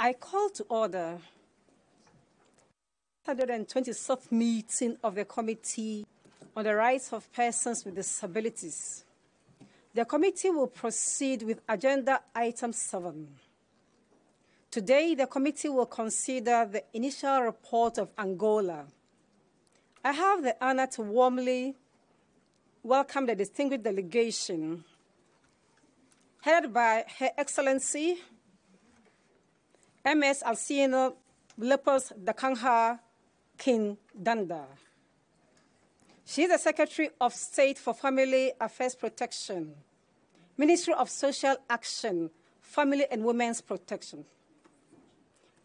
I call to order 126th meeting of the Committee on the Rights of Persons with Disabilities. The committee will proceed with agenda item 7. Today, the committee will consider the initial report of Angola. I have the honor to warmly welcome the distinguished delegation headed by Her Excellency MS Alcino Lepers Dakangha King Danda. She is the Secretary of State for Family Affairs Protection, Ministry of Social Action, Family and Women's Protection,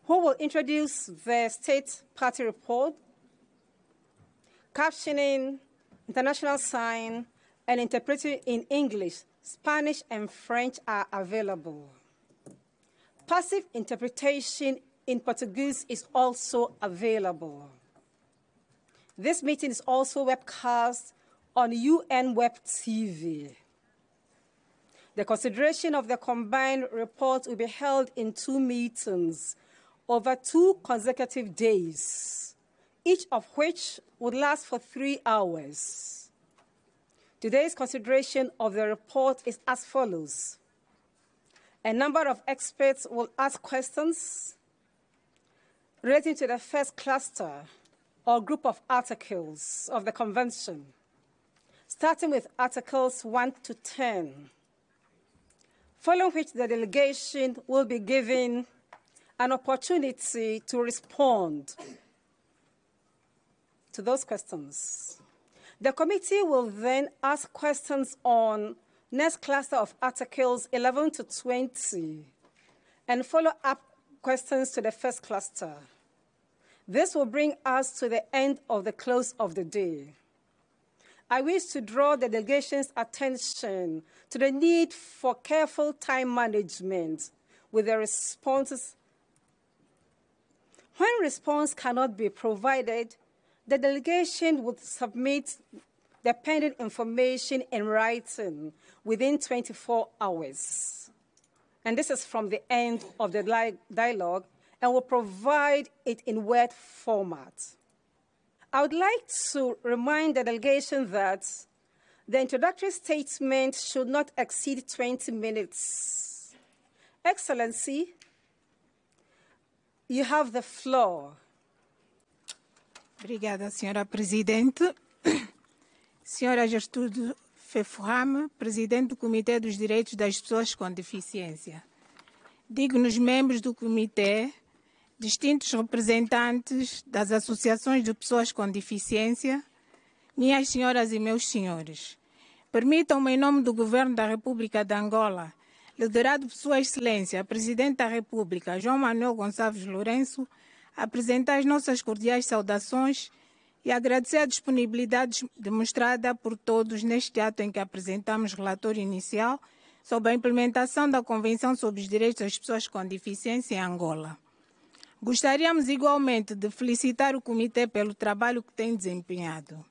who will introduce the State Party Report, captioning, international sign, and interpreting in English, Spanish, and French are available. Passive interpretation in Portuguese is also available. This meeting is also webcast on UN Web TV. The consideration of the combined report will be held in two meetings over two consecutive days, each of which would last for three hours. Today's consideration of the report is as follows. A number of experts will ask questions relating to the first cluster or group of articles of the Convention, starting with Articles 1 to 10, following which the delegation will be given an opportunity to respond to those questions. The committee will then ask questions on next cluster of articles 11 to 20 and follow up questions to the first cluster. This will bring us to the end of the close of the day. I wish to draw the delegation's attention to the need for careful time management with the responses. When response cannot be provided, the delegation would submit the pending information in writing within 24 hours. And this is from the end of the dialogue and will provide it in Word format. I would like to remind the delegation that the introductory statement should not exceed 20 minutes. Excellency, you have the floor. Obrigada, senhora presidente. Senhora Gertrude Fefuham, Presidente do Comitê dos Direitos das Pessoas com Deficiência. Dignos membros do Comitê, distintos representantes das associações de pessoas com deficiência, minhas senhoras e meus senhores, permitam-me, em nome do Governo da República de Angola, liderado por Sua Excelência, Presidente da República, João Manuel Gonçalves Lourenço, apresentar as nossas cordiais saudações e agradecer a disponibilidade demonstrada por todos neste ato em que apresentamos relatório inicial sobre a implementação da Convenção sobre os Direitos das Pessoas com Deficiência em Angola. Gostaríamos igualmente de felicitar o Comitê pelo trabalho que tem desempenhado.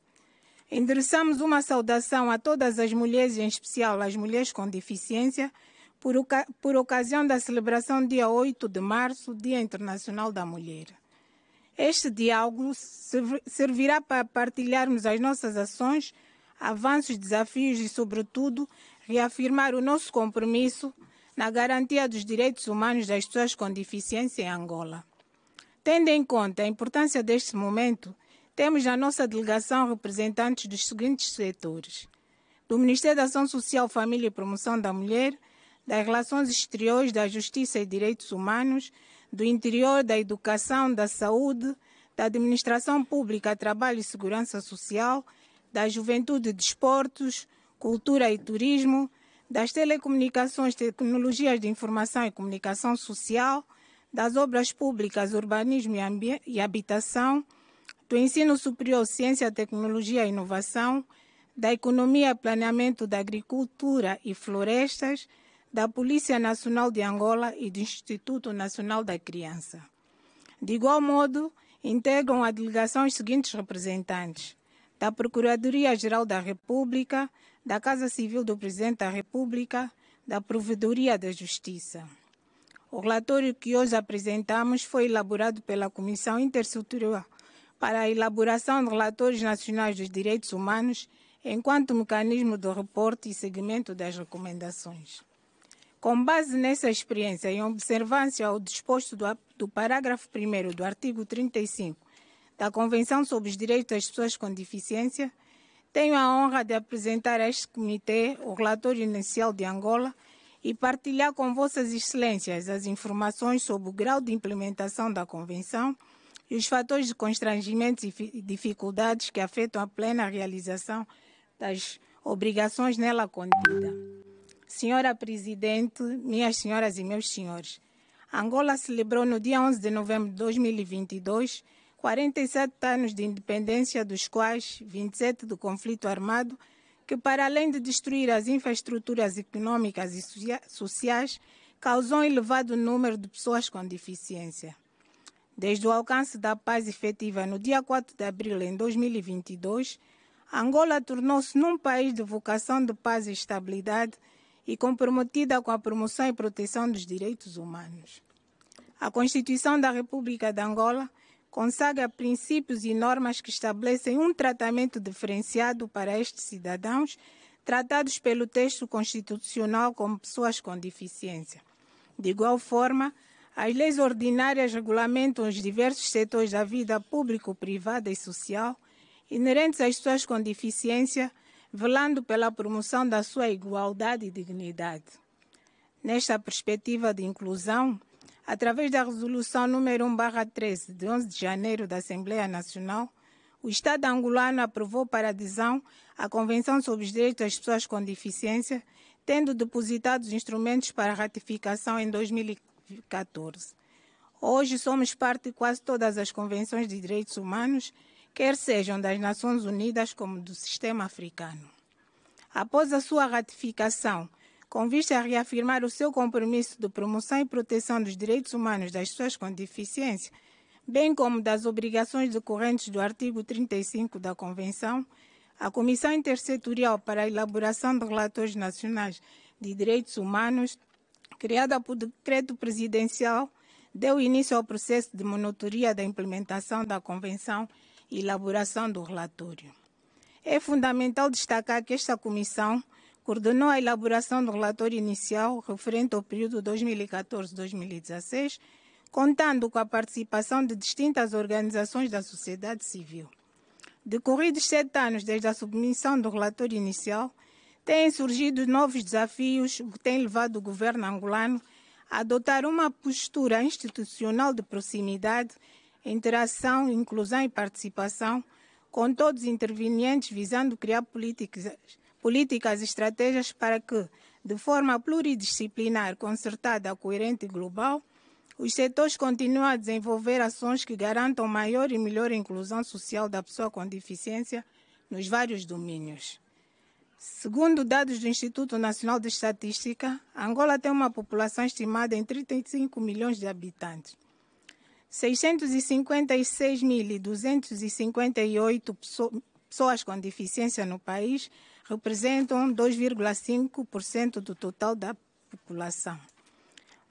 Endereçamos uma saudação a todas as mulheres, em especial às mulheres com deficiência, por, por ocasião da celebração dia 8 de março, Dia Internacional da Mulher. Este diálogo servirá para partilharmos as nossas ações, avanços, desafios e, sobretudo, reafirmar o nosso compromisso na garantia dos direitos humanos das pessoas com deficiência em Angola. Tendo em conta a importância deste momento, temos na nossa delegação representantes dos seguintes setores: do Ministério da Ação Social, Família e Promoção da Mulher, das Relações Exteriores, da Justiça e Direitos Humanos, do interior, da educação, da saúde, da administração pública, trabalho e segurança social, da juventude, desportos, cultura e turismo, das telecomunicações, tecnologias de informação e comunicação social, das obras públicas, urbanismo e, habitação, do ensino superior, ciência, tecnologia e inovação, da economia, planeamento da agricultura e florestas, da Polícia Nacional de Angola e do Instituto Nacional da Criança. De igual modo, integram a delegação os seguintes representantes: da Procuradoria-Geral da República, da Casa Civil do Presidente da República, da Provedoria da Justiça. O relatório que hoje apresentamos foi elaborado pela Comissão Intersetorial para a elaboração de relatórios nacionais dos direitos humanos enquanto mecanismo de reporte e seguimento das recomendações. Com base nessa experiência, em observância ao disposto do, do parágrafo 1 do artigo 35 da Convenção sobre os Direitos das Pessoas com Deficiência, tenho a honra de apresentar a este Comitê o relatório inicial de Angola e partilhar com Vossas Excelências as informações sobre o grau de implementação da Convenção e os fatores de constrangimentos e dificuldades que afetam a plena realização das obrigações nela contida. Senhora Presidente, minhas senhoras e meus senhores, Angola celebrou no dia 11 de novembro de 2022 47 anos de independência, dos quais 27 do conflito armado, que, para além de destruir as infraestruturas económicas e sociais, causou um elevado número de pessoas com deficiência. Desde o alcance da paz efetiva no dia 4 de abril em 2022, Angola tornou-se num país de vocação de paz e estabilidade e comprometida com a promoção e proteção dos direitos humanos. A Constituição da República de Angola consagra princípios e normas que estabelecem um tratamento diferenciado para estes cidadãos tratados pelo texto constitucional como pessoas com deficiência. De igual forma, as leis ordinárias regulamentam os diversos setores da vida público, privada e social inerentes às pessoas com deficiência, velando pela promoção da sua igualdade e dignidade. Nesta perspectiva de inclusão, através da resolução número 1/13 de 11 de janeiro da Assembleia Nacional, o Estado angolano aprovou para adesão à Convenção sobre os Direitos das Pessoas com Deficiência, tendo depositado os instrumentos para ratificação em 2014. Hoje somos parte de quase todas as convenções de direitos humanos quer sejam das Nações Unidas como do sistema africano. Após a sua ratificação, com vista a reafirmar o seu compromisso de promoção e proteção dos direitos humanos das pessoas com deficiência, bem como das obrigações decorrentes do artigo 35 da Convenção, a Comissão Intersetorial para a Elaboração de Relatórios Nacionais de Direitos Humanos, criada por decreto presidencial, deu início ao processo de monitoria da implementação da Convenção elaboração do relatório. É fundamental destacar que esta comissão coordenou a elaboração do relatório inicial referente ao período 2014-2016, contando com a participação de distintas organizações da sociedade civil. Decorridos sete anos desde a submissão do relatório inicial, têm surgido novos desafios que têm levado o governo angolano a adotar uma postura institucional de proximidade interação, inclusão e participação com todos os intervenientes, visando criar políticas, políticas e estratégias para que, de forma pluridisciplinar, concertada, coerente e global, os setores continuem a desenvolver ações que garantam maior e melhor inclusão social da pessoa com deficiência nos vários domínios. Segundo dados do Instituto Nacional de Estatística, Angola tem uma população estimada em 35 milhões de habitantes. 656.258 pessoas com deficiência no país representam 2,5% do total da população.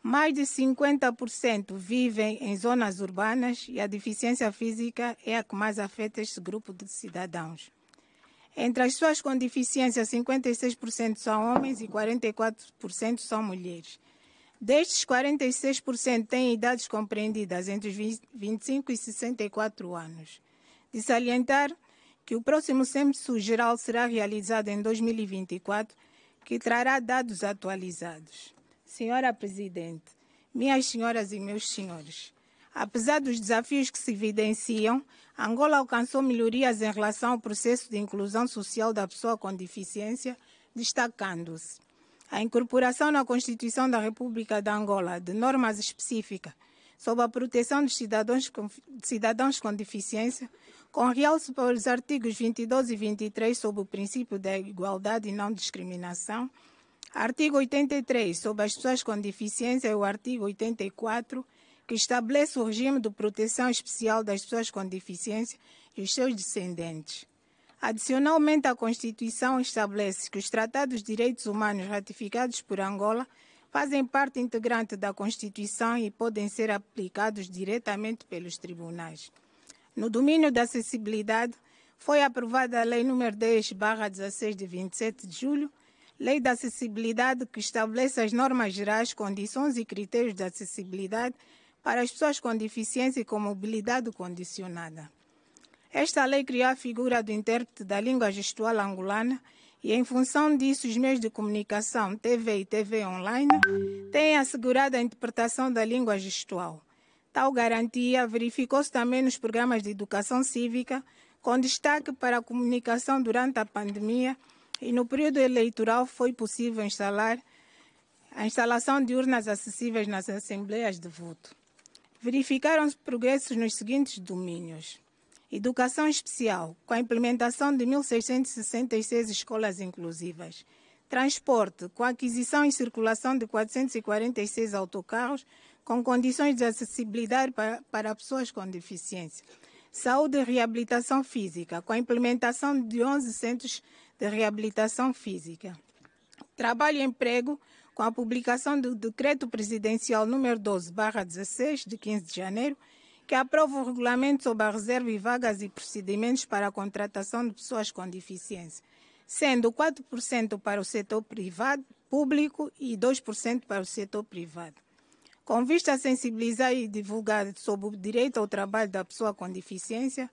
Mais de 50% vivem em zonas urbanas e a deficiência física é a que mais afeta este grupo de cidadãos. Entre as pessoas com deficiência, 56% são homens e 44% são mulheres. Destes, 46% têm idades compreendidas entre os 25 e 64 anos. De salientar que o próximo Censo Geral será realizado em 2024, que trará dados atualizados. Senhora Presidente, minhas senhoras e meus senhores, apesar dos desafios que se evidenciam, Angola alcançou melhorias em relação ao processo de inclusão social da pessoa com deficiência, destacando-se a incorporação na Constituição da República de Angola de normas específicas sobre a proteção dos cidadãos com, cidadãos com deficiência, com realce para os artigos 22 e 23 sobre o princípio da igualdade e não discriminação, artigo 83 sobre as pessoas com deficiência e o artigo 84 que estabelece o regime de proteção especial das pessoas com deficiência e os seus descendentes. Adicionalmente, a Constituição estabelece que os tratados de direitos humanos ratificados por Angola fazem parte integrante da Constituição e podem ser aplicados diretamente pelos tribunais. No domínio da acessibilidade, foi aprovada a Lei nº 10/16 de 27 de julho, Lei da Acessibilidade que estabelece as normas gerais, condições e critérios de acessibilidade para as pessoas com deficiência e com mobilidade condicionada. Esta lei cria a figura do intérprete da língua gestual angolana e, em função disso, os meios de comunicação, TV e TV online, têm assegurado a interpretação da língua gestual. Tal garantia verificou-se também nos programas de educação cívica, com destaque para a comunicação durante a pandemia, e no período eleitoral foi possível instalar a instalação de urnas acessíveis nas assembleias de voto. Verificaram-se progressos nos seguintes domínios: Educação especial, com a implementação de 1.666 escolas inclusivas. Transporte, com a aquisição e circulação de 446 autocarros com condições de acessibilidade para, para pessoas com deficiência. Saúde e reabilitação física, com a implementação de 11 centros de reabilitação física. Trabalho e emprego, com a publicação do Decreto Presidencial número 12, 16, de 15 de janeiro, que aprova o regulamento sobre a reserva e vagas e procedimentos para a contratação de pessoas com deficiência, sendo 4% para o setor privado, público e 2% para o setor privado. Com vista a sensibilizar e divulgar sobre o direito ao trabalho da pessoa com deficiência,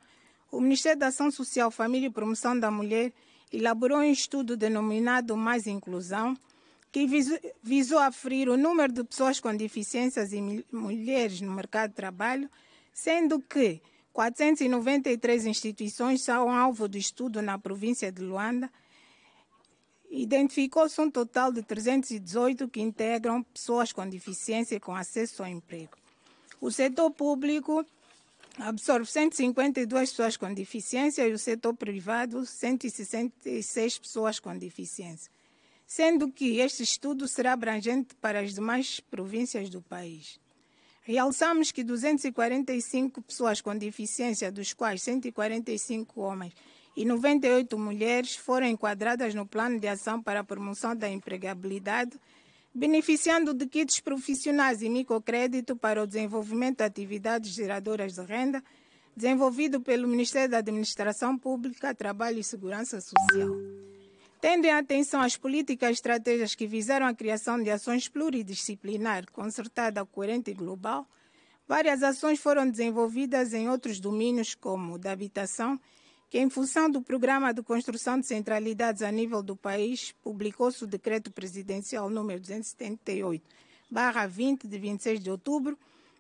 o Ministério da Ação Social, Família e Promoção da Mulher elaborou um estudo denominado Mais Inclusão, que visou aferir o número de pessoas com deficiências e mulheres no mercado de trabalho sendo que 493 instituições são alvo de estudo na província de Luanda. Identificou-se um total de 318 que integram pessoas com deficiência com acesso ao emprego. O setor público absorve 152 pessoas com deficiência e o setor privado 166 pessoas com deficiência, sendo que este estudo será abrangente para as demais províncias do país. Realçamos que 245 pessoas com deficiência, dos quais 145 homens e 98 mulheres, foram enquadradas no Plano de Ação para a Promoção da Empregabilidade, beneficiando de kits profissionais e microcrédito para o desenvolvimento de atividades geradoras de renda, desenvolvido pelo Ministério da Administração Pública, Trabalho e Segurança Social tendo em atenção as políticas e estratégias que visaram a criação de ações pluridisciplinar, concertada, coerente e global, várias ações foram desenvolvidas em outros domínios, como o da habitação, que, em função do Programa de Construção de Centralidades a nível do país, publicou-se o Decreto Presidencial número 278-20, de 26 de outubro,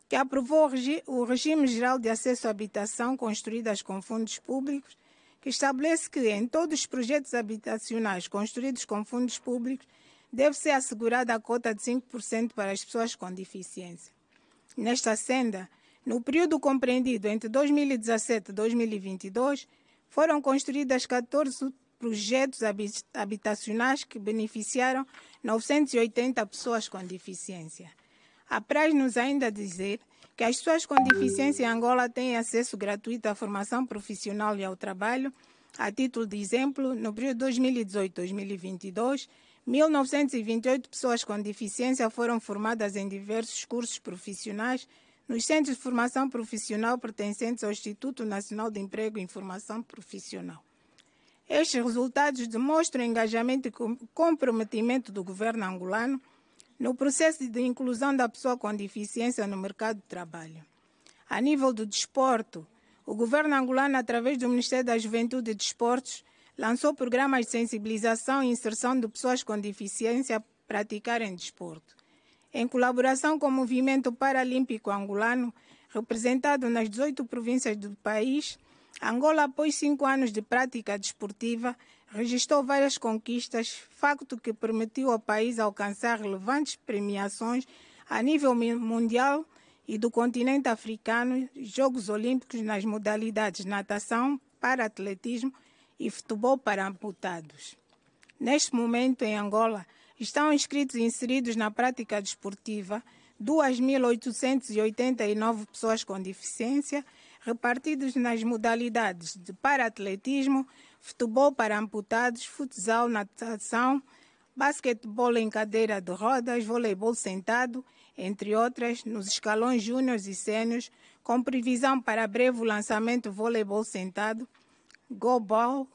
que aprovou o regime geral de acesso à habitação construídas com fundos públicos que estabelece que em todos os projetos habitacionais construídos com fundos públicos deve ser assegurada a cota de 5% para as pessoas com deficiência. Nesta senda, no período compreendido entre 2017 e 2022, foram construídas 14 projetos habitacionais que beneficiaram 980 pessoas com deficiência. Apraz-nos ainda dizer que as pessoas com deficiência em Angola têm acesso gratuito à formação profissional e ao trabalho. A título de exemplo, no período 2018-2022, 1.928 pessoas com deficiência foram formadas em diversos cursos profissionais nos centros de formação profissional pertencentes ao Instituto Nacional de Emprego e Formação Profissional. Estes resultados demonstram o engajamento e comprometimento do governo angolano no processo de inclusão da pessoa com deficiência no mercado de trabalho. A nível do desporto, o governo angolano, através do Ministério da Juventude e Desportos, lançou programas de sensibilização e inserção de pessoas com deficiência a praticarem desporto. Em colaboração com o Movimento Paralímpico Angolano, representado nas 18 províncias do país, Angola, após cinco anos de prática desportiva, registrou várias conquistas, facto que permitiu ao país alcançar relevantes premiações a nível mundial e do continente africano, Jogos Olímpicos nas modalidades natação, para-atletismo e futebol para amputados. Neste momento, em Angola, estão inscritos e inseridos na prática desportiva 2.889 pessoas com deficiência, repartidos nas modalidades de para-atletismo, futebol para amputados, futsal, natação, basquetebol em cadeira de rodas, voleibol sentado, entre outras, nos escalões júniores e sênios, com previsão para breve o lançamento voleibol sentado, goalball,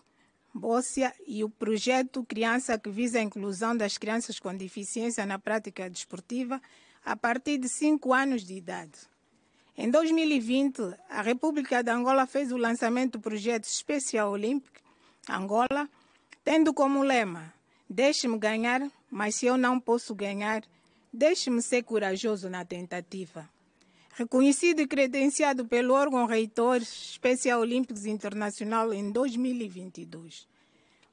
Bócia e o projeto Criança que visa a inclusão das crianças com deficiência na prática desportiva a partir de 5 anos de idade. Em 2020, a República de Angola fez o lançamento do projeto Especial Olímpico, Angola, tendo como lema: Deixe-me ganhar, mas se eu não posso ganhar, deixe-me ser corajoso na tentativa. Reconhecido e credenciado pelo órgão reitor Especial Olímpicos Internacional em 2022.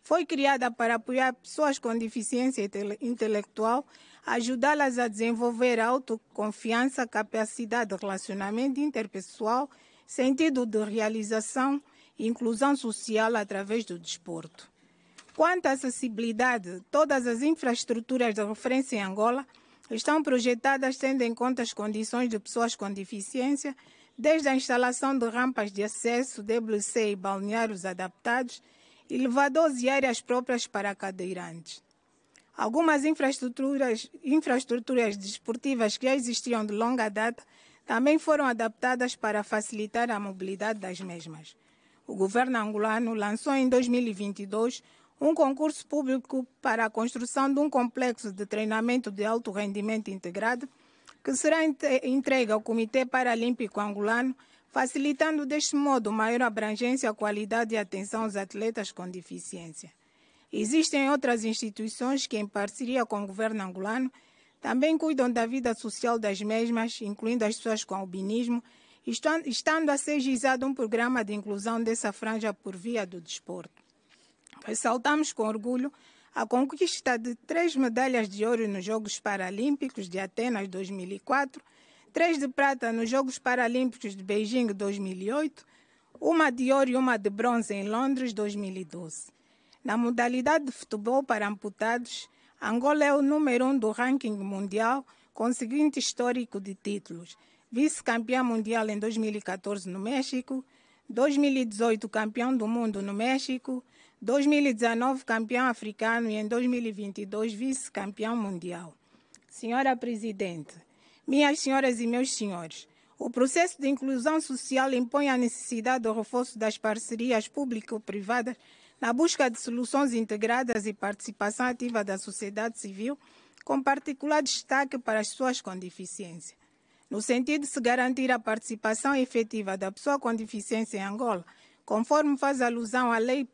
Foi criada para apoiar pessoas com deficiência intelectual, ajudá-las a desenvolver autoconfiança, capacidade de relacionamento interpessoal, sentido de realização, inclusão social através do desporto. Quanto à acessibilidade, todas as infraestruturas da referência em Angola estão projetadas tendo em conta as condições de pessoas com deficiência, desde a instalação de rampas de acesso, WC e balneários adaptados, elevadores e áreas próprias para cadeirantes. Algumas infraestruturas, infraestruturas desportivas que já existiam de longa data também foram adaptadas para facilitar a mobilidade das mesmas o governo angolano lançou em 2022 um concurso público para a construção de um complexo de treinamento de alto rendimento integrado que será entregue ao Comitê Paralímpico Angolano, facilitando deste modo maior abrangência, qualidade e atenção aos atletas com deficiência. Existem outras instituições que, em parceria com o governo angolano, também cuidam da vida social das mesmas, incluindo as pessoas com albinismo, estando a ser gizado um programa de inclusão dessa franja por via do desporto. Ressaltamos com orgulho a conquista de três medalhas de ouro nos Jogos Paralímpicos de Atenas 2004, três de prata nos Jogos Paralímpicos de Beijing 2008, uma de ouro e uma de bronze em Londres 2012. Na modalidade de futebol para amputados, Angola é o número um do ranking mundial, com o seguinte histórico de títulos: vice campeão mundial em 2014 no México, 2018 campeão do mundo no México, 2019 campeão africano e em 2022 vice-campeão mundial. Senhora Presidente, minhas senhoras e meus senhores, o processo de inclusão social impõe a necessidade do reforço das parcerias público-privadas na busca de soluções integradas e participação ativa da sociedade civil, com particular destaque para as pessoas com deficiência no sentido de se garantir a participação efetiva da pessoa com deficiência em Angola. Conforme faz alusão à lei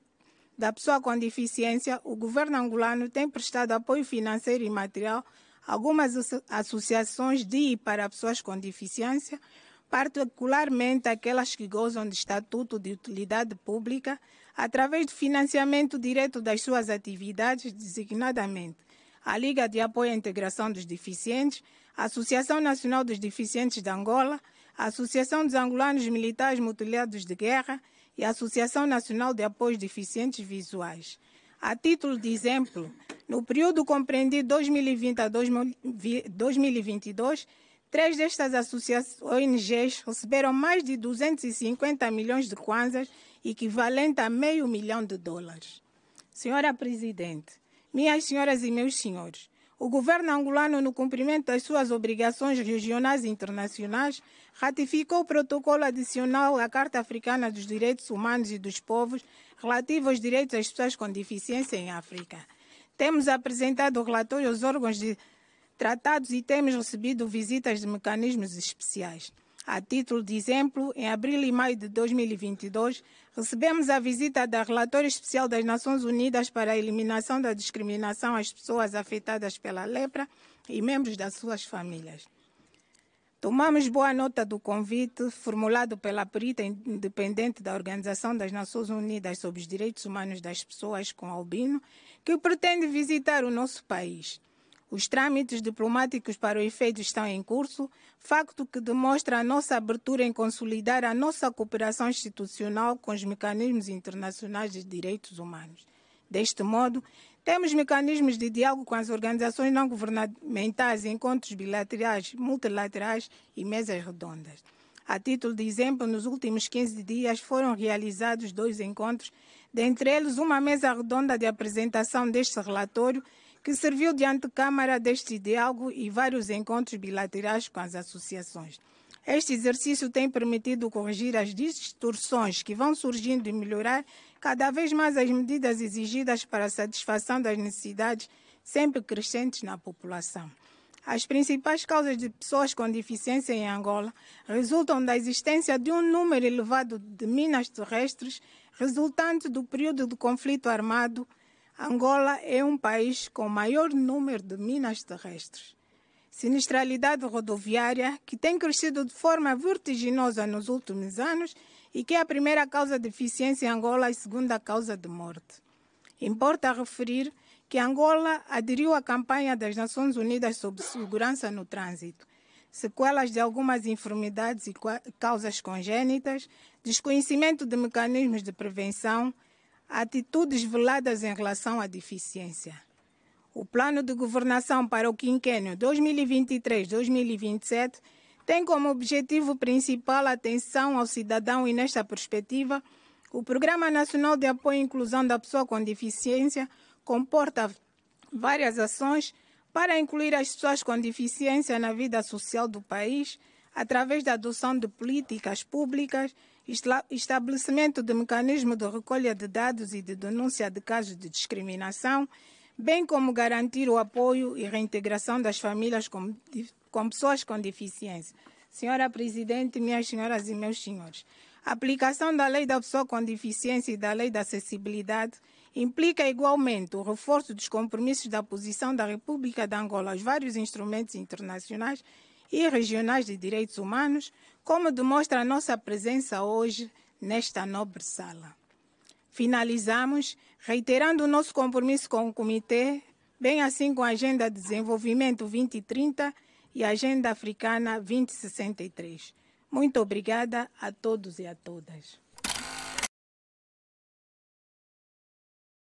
da pessoa com deficiência, o governo angolano tem prestado apoio financeiro e material a algumas associações de e para pessoas com deficiência, particularmente aquelas que gozam de estatuto de utilidade pública, através do financiamento direto das suas atividades, designadamente a Liga de Apoio à Integração dos Deficientes, a Associação Nacional dos Deficientes de Angola, a Associação dos Angolanos Militares Mutilados de Guerra e a Associação Nacional de Apoio Deficientes Visuais. A título de exemplo, no período compreendido 2020 a 2022, três destas ONGs receberam mais de 250 milhões de kwanzas, equivalente a meio milhão de dólares. Senhora Presidente, minhas senhoras e meus senhores, o governo angolano, no cumprimento das suas obrigações regionais e internacionais, ratificou o protocolo adicional à Carta Africana dos Direitos Humanos e dos Povos relativo aos direitos das pessoas com deficiência em África. Temos apresentado o relatório aos órgãos de tratados e temos recebido visitas de mecanismos especiais. A título de exemplo, em abril e maio de 2022, recebemos a visita da relatora especial das Nações Unidas para a Eliminação da Discriminação às Pessoas Afetadas pela Lepra e membros das suas famílias. Tomamos boa nota do convite formulado pela perita independente da Organização das Nações Unidas sobre os Direitos Humanos das Pessoas com Albino, que pretende visitar o nosso país. Os trâmites diplomáticos para o efeito estão em curso, facto que demonstra a nossa abertura em consolidar a nossa cooperação institucional com os mecanismos internacionais de direitos humanos. Deste modo, temos mecanismos de diálogo com as organizações não governamentais, encontros bilaterais, multilaterais e mesas redondas. A título de exemplo, nos últimos 15 dias foram realizados dois encontros, dentre eles uma mesa redonda de apresentação deste relatório que serviu de antecâmara deste diálogo e vários encontros bilaterais com as associações. Este exercício tem permitido corrigir as distorções que vão surgindo e melhorar cada vez mais as medidas exigidas para a satisfação das necessidades sempre crescentes na população. As principais causas de pessoas com deficiência em Angola resultam da existência de um número elevado de minas terrestres, resultante do período do conflito armado Angola é um país com maior número de minas terrestres. Sinistralidade rodoviária, que tem crescido de forma vertiginosa nos últimos anos e que é a primeira causa de eficiência em Angola e segunda causa de morte. Importa referir que Angola aderiu à campanha das Nações Unidas sobre segurança no trânsito, sequelas de algumas enfermidades e causas congênitas, desconhecimento de mecanismos de prevenção, atitudes veladas em relação à deficiência. O plano de governação para o quinquênio 2023-2027 tem como objetivo principal a atenção ao cidadão e, nesta perspectiva, o Programa Nacional de Apoio à Inclusão da Pessoa com Deficiência comporta várias ações para incluir as pessoas com deficiência na vida social do país, através da adoção de políticas públicas estabelecimento de mecanismo de recolha de dados e de denúncia de casos de discriminação, bem como garantir o apoio e reintegração das famílias com, com pessoas com deficiência. Senhora Presidente, minhas senhoras e meus senhores, a aplicação da Lei da Pessoa com Deficiência e da Lei da Acessibilidade implica igualmente o reforço dos compromissos da posição da República de Angola aos vários instrumentos internacionais e regionais de direitos humanos, como demonstra a nossa presença hoje nesta nobre sala. Finalizamos reiterando o nosso compromisso com o Comitê, bem assim com a Agenda de Desenvolvimento 2030 e a Agenda Africana 2063. Muito obrigada a todos e a todas.